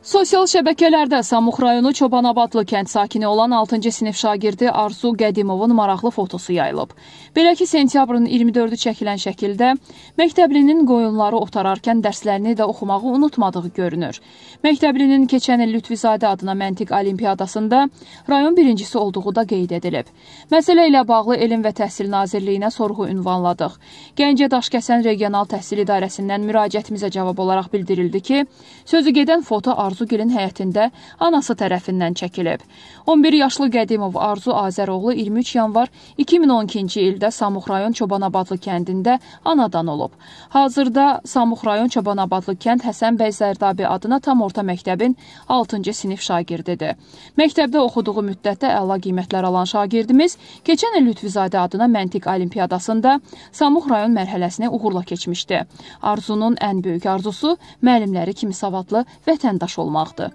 Sosial şəbəkələrdə Samux rayonu Çobanabadlı kənd sakini olan 6-cı sinif şagirdi Arzu Qədimovun maraqlı fotosu yayılıb. Belə ki, sentyabrın 24-ü çəkilən şəkildə məktəblinin qoyunları otararkən dərslərini də oxumağı unutmadığı görünür. Məktəblinin keçən il Lütfizadə adına məntiq olimpiyadasında rayon birincisi olduğu da qeyd edilib. Məsələ ilə bağlı Elm və Təhsil Nazirliyinə sorğu ünvanladıq. Gəncə Daşkəsən Regional Təhsil İdarəsindən müraciətimizə cavab olaraq bildirildi ki, sözü gedən foto Arzu Arzugilin həyətində anası tərəfindən çəkilib. 11 yaşlı Qədimov Arzu Azəroğlu 23 yanvar 2012-ci ildə Samux rayon Çobanabadlı kəndində anadan olub. Hazırda Samux rayon Çobanabadlı kənd Həsən bəy Zərdabi adına tam orta məktəbin 6-cı sinif şagirdidir. Məktəbdə oxuduğu müddətdə əla qiymətlər alan şagirdimiz keçən il Lütfizadə adına məntiq olimpiadasında Samux rayon mərhələsini uğurla keçmişdi. Arzunun ən böyük arzusu müəllimləri kimi savadlı vətəndaş olmaqdır olmaqdır.